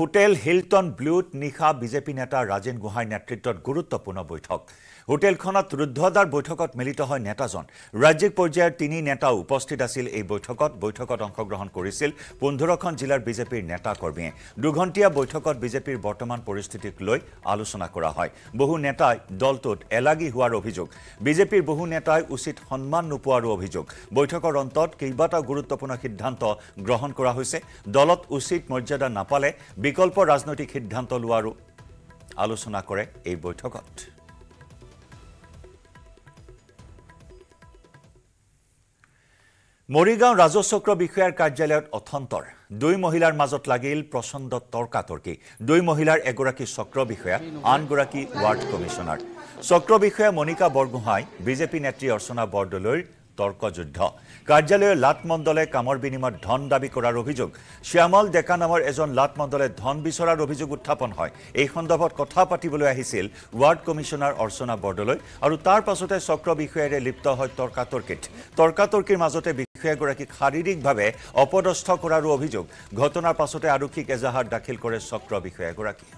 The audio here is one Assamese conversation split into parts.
হোটেল হিল্টন ব্লুত নিশা বিজেপি নেতা রাজীন গোহাই নেতৃত্বত গুরুত্বপূর্ণ বৈঠক হোটেলখনত ৰুদ্ধদাৰ বৈঠকত মিলিত হয় নেতাজন ৰাজ্যিক পৰ্যায়ৰ তিনি নেতাও উপস্থিত আছিল এই বৈঠকত বৈঠকত অংশগ্ৰহণ কৰিছিল পোন্ধৰখন জিলাৰ বিজেপিৰ নেতাকৰ্মীয়ে দুঘণ্টীয়া বৈঠকত বিজেপিৰ বৰ্তমান পৰিস্থিতিক লৈ আলোচনা কৰা হয় বহু নেতাই দলটোত এলাগি হোৱাৰ অভিযোগ বিজেপিৰ বহু নেতাই উচিত সন্মান নোপোৱাৰো অভিযোগ বৈঠকৰ অন্তত কেইবাটাও গুৰুত্বপূৰ্ণ সিদ্ধান্ত গ্ৰহণ কৰা হৈছে দলত উচিত মৰ্যাদা নাপালে বিকল্প ৰাজনৈতিক সিদ্ধান্ত লোৱাৰো আলোচনা কৰে এই বৈঠকত মৰিগাঁও চক্ৰ বিষয়াৰ কাৰ্যালয়ত অথন্তৰ দুই মহিলাৰ মাজত লাগিল প্ৰচণ্ড তৰ্কাতৰ্কি দুই মহিলাৰ এগৰাকী চক্ৰ বিষয়া আনগৰাকী ৱাৰ্ড কমিশ্যনাৰ চক্ৰ বিষয়া মণিকা বৰগোহাঁই বিজেপি নেত্ৰী অৰ্চনা বৰদলৈৰ তৰ্কযুদ্ধ কাৰ্যালয়ৰ লাট মণ্ডলে কামৰ বিনিময়ত ধন দাবী কৰাৰ অভিযোগ শ্যামল ডেকা নামৰ এজন মণ্ডলে ধন বিচৰাৰ অভিযোগ উত্থাপন হয় এই সন্দৰ্ভত কথা পাতিবলৈ আহিছিল ৱাৰ্ড কমিশ্যনাৰ অৰ্চনা বৰদলৈ আৰু তাৰ পাছতে চক্ৰ বিষয়াৰে লিপ্ত হয় তৰ্কাতৰ্কিত তৰ্কাতৰ্কিৰ মাজতে বিষয়াগৰাকীক শাৰীৰিকভাৱে অপদস্থ কৰাৰো অভিযোগ ঘটনাৰ পাছতে আৰক্ষীক এজাহাৰ দাখিল কৰে চক্ৰ বিষয়াগৰাকীয়ে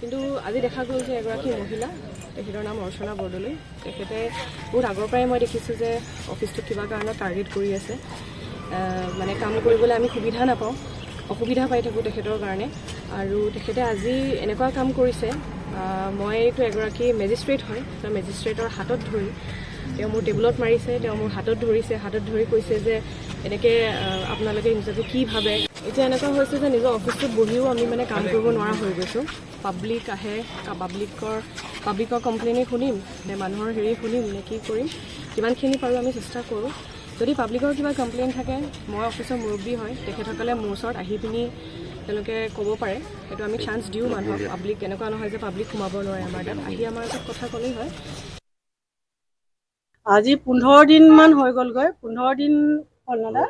কিন্তু আজি দেখা গ'ল যে এগৰাকী মহিলা তেখেতৰ নাম অৰ্চনা বৰদলৈ তেখেতে বহুত আগৰ পৰাই মই দেখিছোঁ যে অফিচটো কিবা কাৰণত টাৰ্গেট কৰি আছে মানে কাম কৰিবলৈ আমি সুবিধা নাপাওঁ অসুবিধা পাই থাকোঁ তেখেতৰ কাৰণে আৰু তেখেতে আজি এনেকুৱা কাম কৰিছে মইতো এগৰাকী মেজিষ্ট্ৰেট হয় মেজিষ্ট্ৰেটৰ হাতত ধৰি তেওঁ মোৰ টেবুলত মাৰিছে তেওঁ মোৰ হাতত ধৰিছে হাতত ধৰি কৈছে যে এনেকৈ আপোনালোকে নিজকে কি ভাবে এতিয়া এনেকুৱা হৈছে যে নিজৰ অফিচটোত বহিও আমি মানে কাম কৰিব নোৱাৰা হৈ গৈছোঁ পাব্লিক আহে পাব্লিকৰ পাব্লিকৰ কমপ্লেইনেই শুনিম নে মানুহৰ হেৰি শুনিম নে কি কৰিম যিমানখিনি পাৰোঁ আমি চেষ্টা কৰোঁ যদি পাব্লিকৰ কিবা কমপ্লেইন থাকে মই অফিচৰ মুৰব্বী হয় তেখেতসকলে মোৰ ওচৰত আহি পিনি তেওঁলোকে ক'ব পাৰে সেইটো আমি চান্স দিওঁ মানুহক পাব্লিক এনেকুৱা নহয় যে পাব্লিক সোমাব নোৱাৰে আমাৰ তাত আহি আমাৰ কথা ক'লেই হয় আজি পোন্ধৰ দিনমান হৈ গ'লগৈ পোন্ধৰ দিন হ'ল দাদা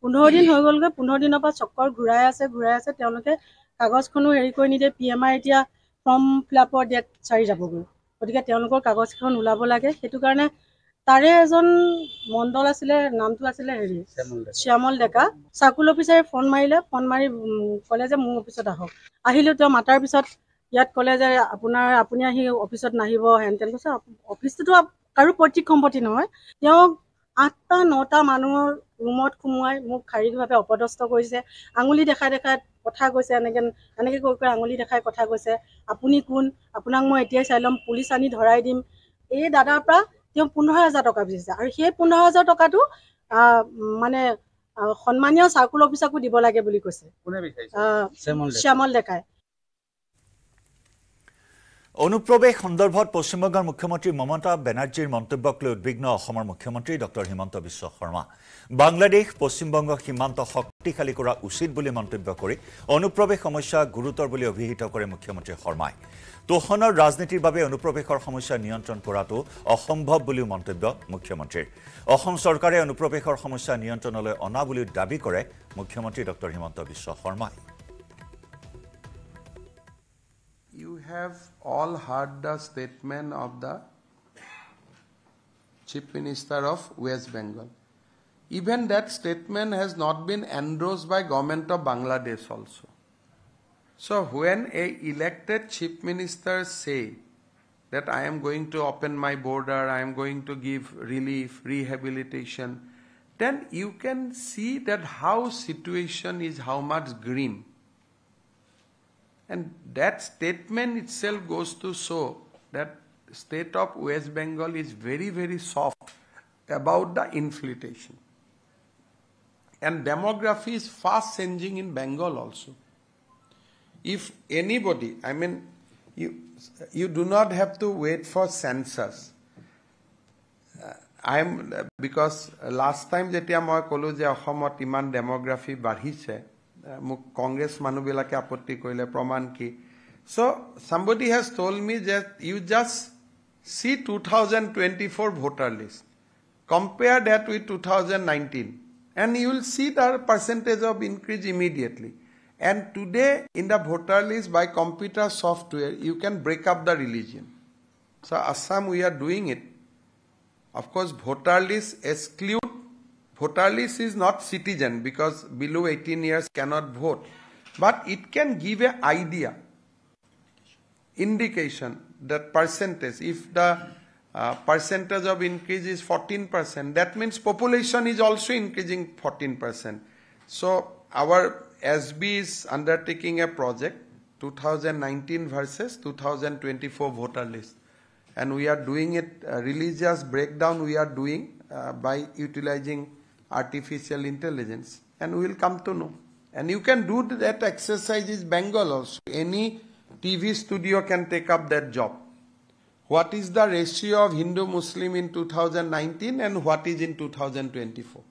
পোন্ধৰ দিন হৈ গ'লগৈ পোন্ধৰ দিনৰ পৰা চক্কৰ ঘূৰাই আছে ঘূৰাই আছে তেওঁলোকে কাগজখনো হেৰি কৰি নিদিয়ে পি এম আই এতিয়া ফৰ্ম ফিল ফিলাপৰ ডেট চাৰি যাবগৈ গতিকে তেওঁলোকৰ কাগজখন ওলাব লাগে সেইটো কাৰণে তাৰে এজন মণ্ডল আছিলে নামটো আছিলে হেৰি শ্যামল ডেকা চাৰ্কুল অফিচাৰে ফোন মাৰিলে ফোন মাৰি ক'লে যে মোৰ অফিচত আহক আহিলোঁ তেওঁ মাতাৰ পিছত ইয়াত ক'লে যে আপোনাৰ আপুনি আহি অফিচত নাহিব হেন তেন কৈছে অফিচটোতো কাৰো পৈতৃক সম্পত্তি নহয় তেওঁক আঠটা নটা মানুহৰ ৰুমত সোমোৱাই মোক শাৰীৰিকভাৱে অপদস্থ কৰিছে আঙুলি দেখাই দেখাই কথা কৈছে এনেকে এনেকে কৈ কৈ আঙুলি দেখাই কথা কৈছে আপুনি কোন আপোনাক মই এতিয়াই চাই ল'ম পুলিচ আনি ধৰাই দিম এই দাদাৰ পৰা তেওঁ পোন্ধৰ হাজাৰ টকা বিচাৰিছে আৰু সেই পোন্ধৰ হাজাৰ টকাটো মানে সন্মানীয় চাৰ্কুল অফিচাৰকো দিব লাগে বুলি কৈছে শ্যামল ডেকাই অনুপ্ৰবেশ সন্দৰ্ভত পশ্চিমবংগৰ মুখ্যমন্ত্ৰী মমতা বেনাৰ্জীৰ মন্তব্যক লৈ উদ্বিগ্ন অসমৰ মুখ্যমন্ত্ৰী ডক্টৰ হিমন্ত বিশ্ব শৰ্মা বাংলাদেশ পশ্চিমবংগ সীমান্ত শক্তিশালী কৰা উচিত বুলি মন্তব্য কৰি অনুপ্ৰবেশ সমস্যা গুৰুতৰ বুলি অভিহিত কৰে মুখ্যমন্ত্ৰী শৰ্মায় তোষণৰ ৰাজনীতিৰ বাবে অনুপ্ৰবেশৰ সমস্যা নিয়ন্ত্ৰণ কৰাটো অসম্ভৱ বুলি মন্তব্য মুখ্যমন্ত্ৰীৰ অসম চৰকাৰে অনুপ্ৰবেশৰ সমস্যা নিয়ন্ত্ৰণলৈ অনা বুলি দাবী কৰে মুখ্যমন্ত্ৰী ডক্টৰ হিমন্ত বিশ্ব শৰ্মায় you have all heard the statement of the Chief Minister of West Bengal. Even that statement has not been endorsed by government of Bangladesh also. So when a elected Chief Minister say that I am going to open my border, I am going to give relief, rehabilitation, then you can see that how situation is how much grim. And that statement itself goes to show that state of West Bengal is very, very soft about the inflation. And demography is fast changing in Bengal also. If anybody, I mean, you, you do not have to wait for census. I am because last time যেতিয়া মই ক'লোঁ যে অসমত ইমান ডেম'গ্ৰাফি বাঢ়িছে মোক কংগ্ৰেছ মানুহবিলাকে আপত্তি কৰিলে প্ৰমাণ কি চ' চাম্বডি হেজ টল মি যে you just see two thousand twenty four voter list compare that with two thousand nineteen and you will see the percentage of increase immediately and today in the voter list by computer software you can break up the religion so' Assam we are doing it of course voter list exclude voter list is not citizen because below 18 years cannot vote but it can give a idea indication that percentage if the uh, percentage of increase is 14% that means population is also increasing 14% so our SB is undertaking a project 2019 versus 2024 voter list and we are doing it uh, religious breakdown we are doing uh, by utilizing artificial intelligence and we will come to know. And you can do that exercise in Bengal also. Any TV studio can take up that job. What is the ratio of Hindu Muslim in 2019 and what is in 2024?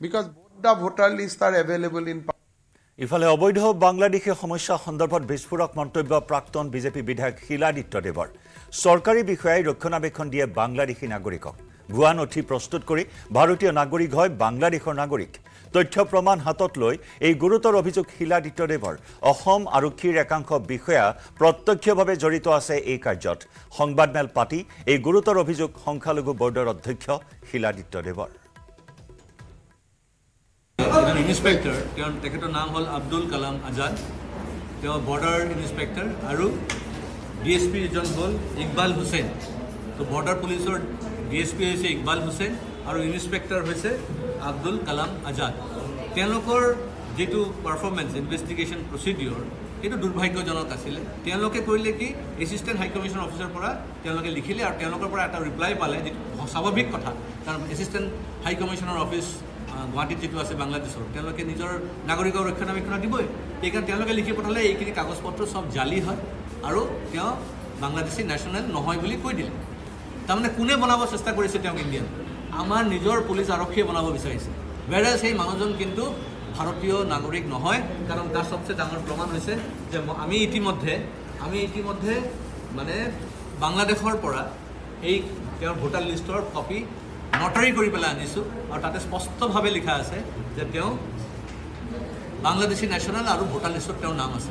Because both the voter lists are available in ইফালে অবৈধ বাংলাদেশী সমস্যা সন্দৰ্ভত বিস্ফোৰক মন্তব্য প্ৰাক্তন বিজেপি বিধায়ক শিলাদিত্য দেৱৰ চৰকাৰী বিষয়াই ৰক্ষণাবেক্ষণ দিয়ে বাংলাদেশী নাগৰিকক ভুয়া নথি প্রস্তুত করে ভারতীয় নাগরিক হয় বাংলাদেশের নাগরিক তথ্য প্রমাণ হাতত লৈ এই গুরুতর অভিযোগ শিলাদিত্যদেবর আরক্ষীর একাংশ বিষয়া প্রত্যক্ষভাবে জড়িত আছে এই কার্যত সংবাদমেল পাতি এই গুরুতর অভিযোগ সংখ্যালঘু বোর্ডের অধ্যক্ষ শিলাদিত্যদেবর ইন্সপেক্টর তেখেতর নাম হল আব্দুল কালাম আজাদ বর্ডার ইন্সপেক্টর আর ডি এস পির জন হল ইকবাল হুসেন তো বর্ডার পুলিশের ডি এছ পি হৈছে ইকবাল হুছেইন আৰু ইনস্পেক্টৰ হৈছে আব্দুল কালাম আজাদ তেওঁলোকৰ যিটো পাৰ্ফৰ্মেঞ্চ ইনভেষ্টিগেশ্যন প্ৰচিডিঅ'ৰ সেইটো দুৰ্ভাগ্যজনক আছিলে তেওঁলোকে কৰিলে কি এছিষ্টেণ্ট হাইকমিশ্যন অফিচাৰ পৰা তেওঁলোকে লিখিলে আৰু তেওঁলোকৰ পৰা এটা ৰিপ্লাই পালে যিটো স্বাভাৱিক কথা কাৰণ এছিষ্টেণ্ট কমিশ্যনৰ অফিচ গুৱাহাটীত যিটো আছে বাংলাদেশৰ তেওঁলোকে নিজৰ নাগৰিকৰ ৰক্ষণাবেক্ষণা দিবই সেইকাৰণে তেওঁলোকে লিখি পঠালে এইখিনি কাগজ পত্ৰ চব জালি হয় আৰু তেওঁ বাংলাদেশী নেশ্যনেল নহয় বুলি কৈ দিলে তাৰমানে কোনে বনাব চেষ্টা কৰিছে তেওঁক ইণ্ডিয়ান আমাৰ নিজৰ পুলিচ আৰক্ষীয়ে বনাব বিচাৰিছে ৱেৰাজ সেই মানুহজন কিন্তু ভাৰতীয় নাগৰিক নহয় কাৰণ তাৰ চবচে ডাঙৰ প্ৰমাণ হৈছে যে আমি ইতিমধ্যে আমি ইতিমধ্যে মানে বাংলাদেশৰ পৰা এই তেওঁৰ ভোটাৰ লিষ্টৰ কপি নটাৰী কৰি পেলাই আনিছোঁ আৰু তাতে স্পষ্টভাৱে লিখা আছে যে তেওঁ বাংলাদেশী নেশ্যনেল আৰু ভোটাৰ লিষ্টত তেওঁৰ নাম আছে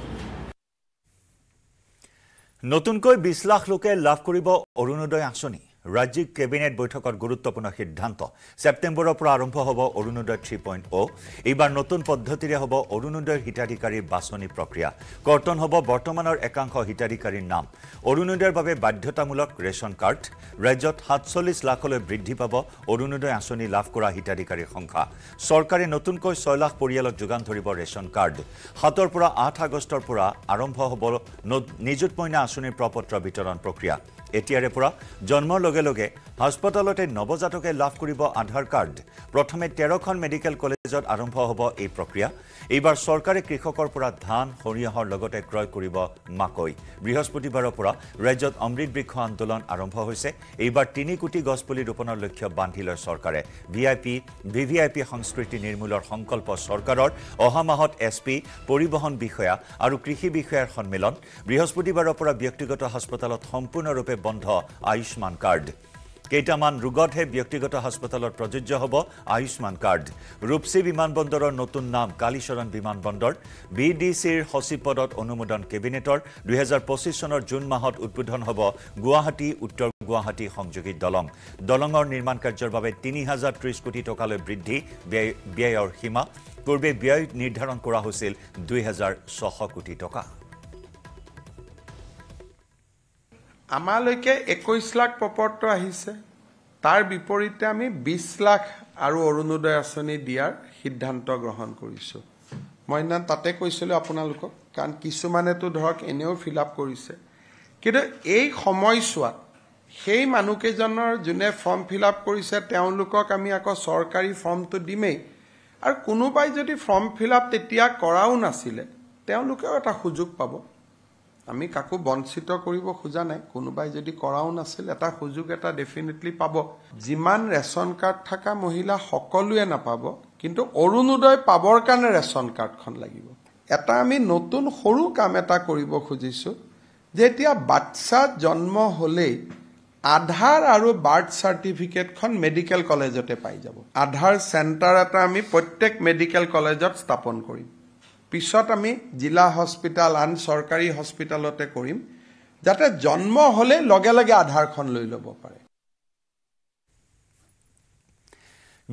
নতুনকৈ বিশ লাখ লোকে লাভ কৰিব অৰুণোদয় আঁচনি ৰাজ্যিক কেবিনেট বৈঠকত গুৰুত্বপূৰ্ণ সিদ্ধান্ত ছেপ্তেম্বৰৰ পৰা আৰম্ভ হ'ব অৰুণোদয় থ্ৰী পইণ্ট অ' এইবাৰ নতুন পদ্ধতিৰে হ'ব অৰুণোদয় হিতাধিকাৰীৰ বাছনি প্ৰক্ৰিয়া কৰ্তন হ'ব বৰ্তমানৰ একাংশ হিতাধিকাৰীৰ নাম অৰুণোদয়ৰ বাবে বাধ্যতামূলক ৰেচন কাৰ্ড ৰাজ্যত সাতচল্লিছ লাখলৈ বৃদ্ধি পাব অৰুণোদয় আঁচনি লাভ কৰা হিতাধিকাৰীৰ সংখ্যা চৰকাৰে নতুনকৈ ছয় লাখ পৰিয়ালক যোগান ধৰিব ৰেচন কাৰ্ড সাতৰ পৰা আঠ আগষ্টৰ পৰা আৰম্ভ হ'ব নিযুত মইনা আঁচনিৰ প্ৰ পত্ৰ বিতৰণ প্ৰক্ৰিয়া এতিয়াৰে পৰা জন্মৰ লগে লগে হাস্পতালতে নৱজাতকে লাভ কৰিব আধাৰ কাৰ্ড প্ৰথমে তেৰখন মেডিকেল কলেজত আৰম্ভ হ'ব এই প্ৰক্ৰিয়া এইবাৰ চৰকাৰে কৃষকৰ পৰা ধান সৰিয়হৰ লগতে ক্ৰয় কৰিব মাকৈ বৃহস্পতিবাৰৰ পৰা ৰাজ্যত অমৃত বৃক্ষ আন্দোলন আৰম্ভ হৈছে এইবাৰ তিনি কোটি গছপুলি ৰোপণৰ লক্ষ্য বান্ধি লয় চৰকাৰে V I P V V I P সংস্কৃতি নিৰ্মূলৰ সংকল্প চৰকাৰৰ অহা মাহত এছ পি পৰিবহণ বিষয়া আৰু কৃষি বিষয়াৰ সন্মিলন বৃহস্পতিবাৰৰ পৰা ব্যক্তিগত হাস্পতালত সম্পূৰ্ণৰূপে বন্ধ আয়ুষ্মান কাৰ্ড কেইটামান ৰোগতহে ব্যক্তিগত হাস্পতালত প্ৰযোজ্য হ'ব আয়ুষ্মান কাৰ্ড ৰূপচী বিমানবন্দৰৰ নতুন নাম কালিচৰণ বিমানবন্দৰ বি ডি চিৰ সচিব পদত অনুমোদন কেবিনেটৰ দুহেজাৰ পঁচিছ চনৰ জুন মাহত উদ্বোধন হ'ব গুৱাহাটী উত্তৰ গুৱাহাটী সংযোগী দলং দলঙৰ নিৰ্মাণ কাৰ্যৰ বাবে তিনি হাজাৰ ত্ৰিছ কোটি টকালৈ বৃদ্ধি ব্যয় ব্যয়ৰ সীমা পূৰ্বে ব্যয় নিৰ্ধাৰণ কৰা হৈছিল দুহেজাৰ ছশ কোটি টকা আমালৈকে একৈছ লাখ প্ৰপত্ৰ আহিছে তাৰ বিপৰীতে আমি বিশ লাখ আৰু অৰুণোদয় আঁচনি দিয়াৰ সিদ্ধান্ত গ্ৰহণ কৰিছোঁ মই সেইদিনা তাতে কৈছিলোঁ আপোনালোকক কাৰণ কিছুমানেতো ধৰক এনেও ফিল আপ কৰিছে কিন্তু এই সময়ছোৱাত সেই মানুহকেইজনৰ যোনে ফৰ্ম ফিল আপ কৰিছে তেওঁলোকক আমি আকৌ চৰকাৰী ফৰ্মটো দিমেই আৰু কোনোবাই যদি ফৰ্ম ফিল আপ তেতিয়া কৰাও নাছিলে তেওঁলোকেও এটা সুযোগ পাব আমি কাকো বঞ্চিত কৰিব খোজা নাই কোনোবাই যদি কৰাও নাছিল এটা সুযোগ এটা ডেফিনেটলি পাব যিমান ৰেচন কাৰ্ড থকা মহিলা সকলোৱে নাপাব কিন্তু অৰুণোদয় পাবৰ কাৰণে ৰেচন কাৰ্ডখন লাগিব এটা আমি নতুন সৰু কাম এটা কৰিব খুজিছো যে এতিয়া বাচ্ছা জন্ম হ'লেই আধাৰ আৰু বাৰ্থ চাৰ্টিফিকেটখন মেডিকেল কলেজতে পাই যাব আধাৰ চেণ্টাৰ এটা আমি প্ৰত্যেক মেডিকেল কলেজত স্থাপন কৰিম পিছত আমি জিলা হস্পিটেল আন চৰকাৰী হস্পিটেলতে কৰিম যাতে জন্ম হ'লে লগে লগে আধাৰখন লৈ ল'ব পাৰে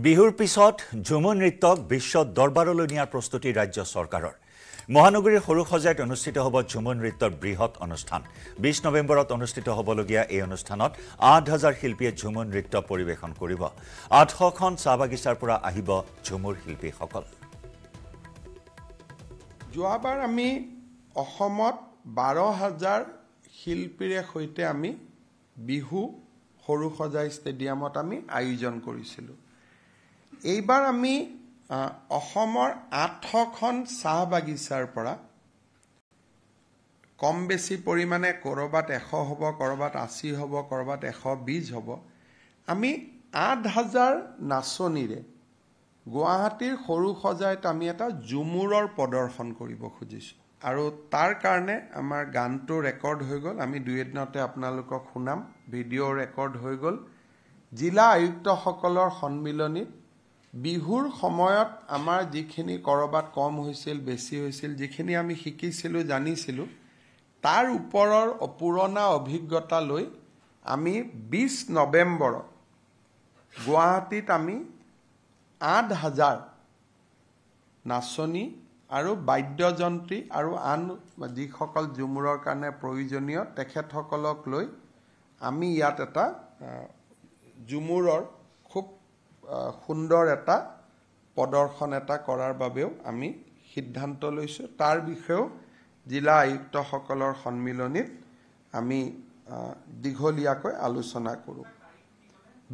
বিহুৰ পিছত ঝুমুৰ নৃত্যক বিশ্ব দৰবাৰলৈ নিয়াৰ প্ৰস্তুতি ৰাজ্য চৰকাৰৰ মহানগৰীৰ সৰু সজাইত অনুষ্ঠিত হ'ব ঝুমুৰ নৃত্যৰ বৃহৎ অনুষ্ঠান বিশ নৱেম্বৰত অনুষ্ঠিত হ'বলগীয়া এই অনুষ্ঠানত আঠ হাজাৰ শিল্পীয়ে ঝুমুৰ নৃত্য পৰিৱেশন কৰিব আঠশখন চাহ বাগিচাৰ পৰা আহিব ঝুমুৰ শিল্পীসকল যোৱাবাৰ আমি অসমত বাৰ হাজাৰ শিল্পীৰে সৈতে আমি বিহু সৰু সজাই ষ্টেডিয়ামত আমি আয়োজন কৰিছিলোঁ এইবাৰ আমি অসমৰ আঠশখন চাহ বাগিচাৰ পৰা কম বেছি পৰিমাণে ক'ৰবাত এশ হ'ব ক'ৰবাত আশী হ'ব ক'ৰবাত এশ বিছ হ'ব আমি আঠ হাজাৰ নাচনীৰে গুৱাহাটীৰ সৰু সজাইত আমি এটা ঝুমুৰৰ প্ৰদৰ্শন কৰিব খুজিছোঁ আৰু তাৰ কাৰণে আমাৰ গানটো ৰেকৰ্ড হৈ গ'ল আমি দুই এদিনতে আপোনালোকক শুনাম ভিডিঅ' ৰেকৰ্ড হৈ গ'ল জিলা আয়ুক্তসকলৰ সন্মিলনীত বিহুৰ সময়ত আমাৰ যিখিনি ক'ৰবাত কম হৈছিল বেছি হৈছিল যিখিনি আমি শিকিছিলোঁ জানিছিলোঁ তাৰ ওপৰৰ অপুৰণা অভিজ্ঞতা লৈ আমি বিছ নৱেম্বৰত গুৱাহাটীত আমি আঠ হাজাৰ নাচনী আৰু বাদ্যযন্ত্ৰী আৰু আন যিসকল ঝুমুৰৰ কাৰণে প্ৰয়োজনীয় তেখেতসকলক লৈ আমি ইয়াত এটা ঝুমুৰৰ খুব সুন্দৰ এটা প্ৰদৰ্শন এটা কৰাৰ বাবেও আমি সিদ্ধান্ত লৈছোঁ তাৰ বিষয়েও জিলা আয়ুক্তসকলৰ সন্মিলনীত আমি দীঘলীয়াকৈ আলোচনা কৰোঁ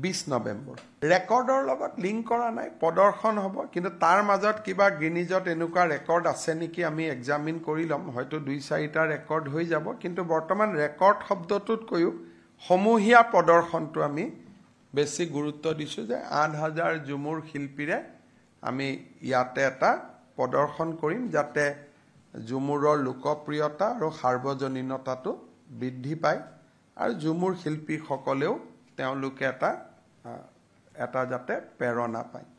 বিছ নৱেম্বৰ ৰেকৰ্ডৰ লগত লিংক কৰা নাই প্ৰদৰ্শন হ'ব কিন্তু তাৰ মাজত কিবা গ্ৰীণিজত এনেকুৱা ৰেকৰ্ড আছে নেকি আমি এক্সামিন কৰি ল'ম হয়তো দুই চাৰিটা ৰেকৰ্ড হৈ যাব কিন্তু বৰ্তমান ৰেকৰ্ড শব্দটোতকৈও সমূহীয়া প্ৰদৰ্শনটো আমি বেছি গুৰুত্ব দিছোঁ যে আঠ হাজাৰ ঝুমুৰ শিল্পীৰে আমি ইয়াতে এটা প্ৰদৰ্শন কৰিম যাতে ঝুমুৰৰ লোকপ্ৰিয়তা আৰু সাৰ্বজনীনতাটো বৃদ্ধি পায় আৰু ঝুমুৰ শিল্পীসকলেও তেওঁলোকে এটা এটা যাতে প্ৰেৰণা পায়